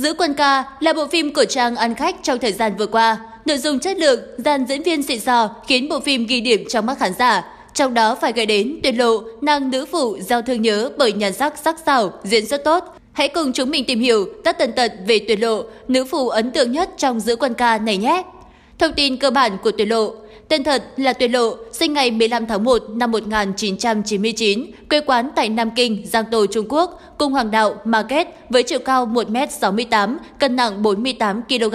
Giữ quân ca là bộ phim của Trang ăn khách trong thời gian vừa qua. Nội dung chất lượng, dàn diễn viên xịn sò khiến bộ phim ghi điểm trong mắt khán giả. Trong đó phải kể đến tuyệt lộ, nàng nữ phụ giao thương nhớ bởi nhan sắc sắc sảo, diễn xuất tốt. Hãy cùng chúng mình tìm hiểu tất tần tật về tuyệt lộ, nữ phụ ấn tượng nhất trong giữ quân ca này nhé. Thông tin cơ bản của tuyệt lộ Tên thật là Tuyệt Lộ, sinh ngày 15 tháng 1 năm 1999, quê quán tại Nam Kinh, Giang Tô, Trung Quốc, cung hoàng đạo, market với chiều cao 1m68, cân nặng 48 kg.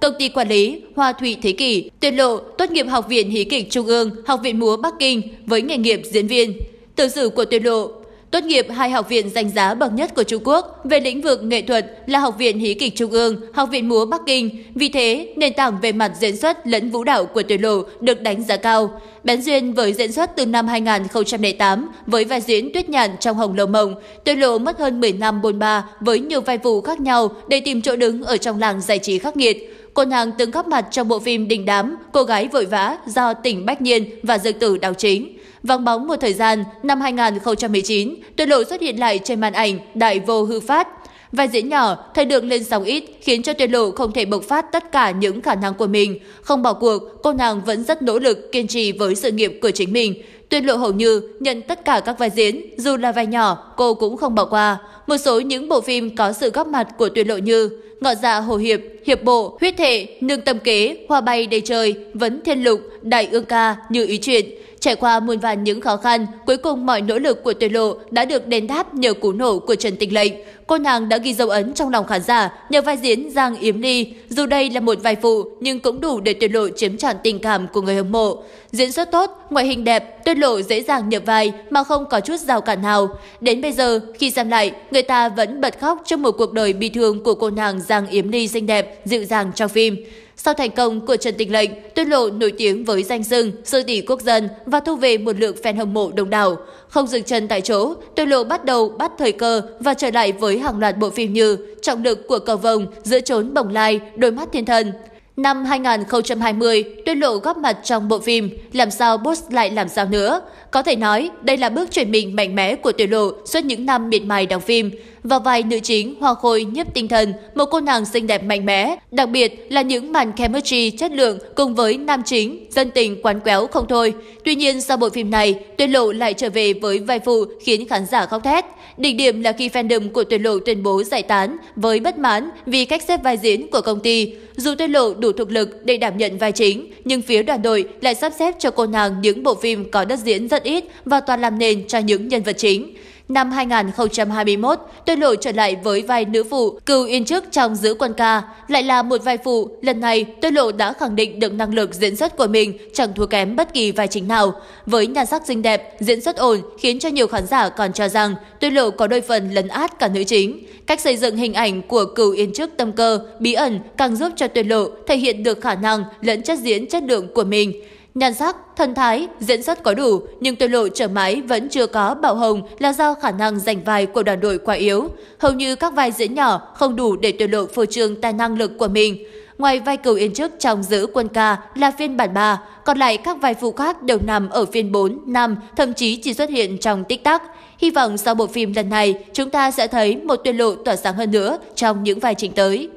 Công ty quản lý Hoa Thủy Thế Kỷ, Tuyệt Lộ, tốt nghiệp Học viện Hí kịch Trung ương, Học viện Múa Bắc Kinh với nghề nghiệp diễn viên. Tiểu sử của Tuyệt Lộ Tốt nghiệp hai học viện danh giá bậc nhất của Trung Quốc về lĩnh vực nghệ thuật là Học viện Hí kịch Trung ương, Học viện Múa Bắc Kinh. Vì thế, nền tảng về mặt diễn xuất lẫn vũ đạo của Tuyệt Lộ được đánh giá cao. Bén duyên với diễn xuất từ năm 2008 với vai diễn Tuyết Nhàn trong Hồng Lâu Mộng, Tuyệt Lộ mất hơn 10 năm bôn ba với nhiều vai vụ khác nhau để tìm chỗ đứng ở trong làng giải trí khắc nghiệt cô nàng từng góp mặt trong bộ phim Đình Đám, Cô gái vội vã do tỉnh Bách Nhiên và Dược Tử đào chính. Vắng bóng một thời gian, năm 2019, Tuyệt Lộ xuất hiện lại trên màn ảnh Đại Vô Hư Phát. Vai diễn nhỏ, thời được lên sóng ít khiến cho Tuyệt Lộ không thể bộc phát tất cả những khả năng của mình. Không bỏ cuộc, cô nàng vẫn rất nỗ lực kiên trì với sự nghiệp của chính mình. Tuyệt Lộ hầu như nhận tất cả các vai diễn, dù là vai nhỏ, cô cũng không bỏ qua. Một số những bộ phim có sự góp mặt của Tuyệt Lộ như Ngọ dạ hồ hiệp, hiệp bộ, huyết thể, nương tâm kế, hoa bay đầy trời, vấn thiên lục, đại ương ca, như ý chuyện. Trải qua muôn vàn những khó khăn, cuối cùng mọi nỗ lực của Tuyệt Lộ đã được đền đáp nhờ cú nổ của Trần Tình Lệnh. Cô nàng đã ghi dấu ấn trong lòng khán giả nhờ vai diễn Giang Yếm Ly. Dù đây là một vai phụ nhưng cũng đủ để Tuyệt Lộ chiếm trọn tình cảm của người hâm mộ. Diễn xuất tốt, ngoại hình đẹp, Tuyệt Lộ dễ dàng nhập vai mà không có chút rào cản nào. Đến bây giờ, khi xem lại, người ta vẫn bật khóc trong một cuộc đời bi thương của cô nàng Giang Yếm Ly xinh đẹp, dịu dàng trong phim. Sau thành công của Trần Tình Lệnh, Tuyết Lộ nổi tiếng với danh sưng sư tỷ quốc dân và thu về một lượng fan hâm mộ đông đảo. Không dừng chân tại chỗ, Tuyết Lộ bắt đầu bắt thời cơ và trở lại với hàng loạt bộ phim như Trọng lực của cầu vồng, Giữa trốn bồng lai, Đôi mắt thiên thần. Năm 2020, Tuyết Lộ góp mặt trong bộ phim Làm sao Boss lại làm sao nữa. Có thể nói, đây là bước chuyển mình mạnh mẽ của Tuyết Lộ suốt những năm miệt mài đóng phim và vai nữ chính hoa khôi nhiếp tinh thần, một cô nàng xinh đẹp mạnh mẽ, đặc biệt là những màn chemistry chất lượng cùng với nam chính, dân tình quán quéo không thôi. Tuy nhiên sau bộ phim này, tuyên Lộ lại trở về với vai phụ khiến khán giả khóc thét. Đỉnh điểm là khi fandom của tuyên Lộ tuyên bố giải tán với bất mãn vì cách xếp vai diễn của công ty. Dù tuyên Lộ đủ thực lực để đảm nhận vai chính, nhưng phía đoàn đội lại sắp xếp cho cô nàng những bộ phim có đất diễn rất ít và toàn làm nền cho những nhân vật chính. Năm 2021, tôi nổi trở lại với vai nữ phụ cựu yên chức trong giữ quân ca. Lại là một vai phụ, lần này tôi lộ đã khẳng định được năng lực diễn xuất của mình chẳng thua kém bất kỳ vai chính nào. Với nhan sắc xinh đẹp, diễn xuất ổn khiến cho nhiều khán giả còn cho rằng tôi lộ có đôi phần lấn át cả nữ chính. Cách xây dựng hình ảnh của cựu yên chức tâm cơ, bí ẩn càng giúp cho tuyệt lộ thể hiện được khả năng lẫn chất diễn chất lượng của mình. Nhan sắc, thần thái, diễn xuất có đủ, nhưng tuyệt lộ trở mái vẫn chưa có Bảo Hồng là do khả năng giành vai của đoàn đội quá yếu. Hầu như các vai diễn nhỏ không đủ để tuyệt lộ phô trương tài năng lực của mình. Ngoài vai cầu yên trước trong giữ quân ca là phiên bản 3, còn lại các vai phụ khác đều nằm ở phiên 4, 5, thậm chí chỉ xuất hiện trong tích tắc. Hy vọng sau bộ phim lần này, chúng ta sẽ thấy một tuyệt lộ tỏa sáng hơn nữa trong những vai trình tới.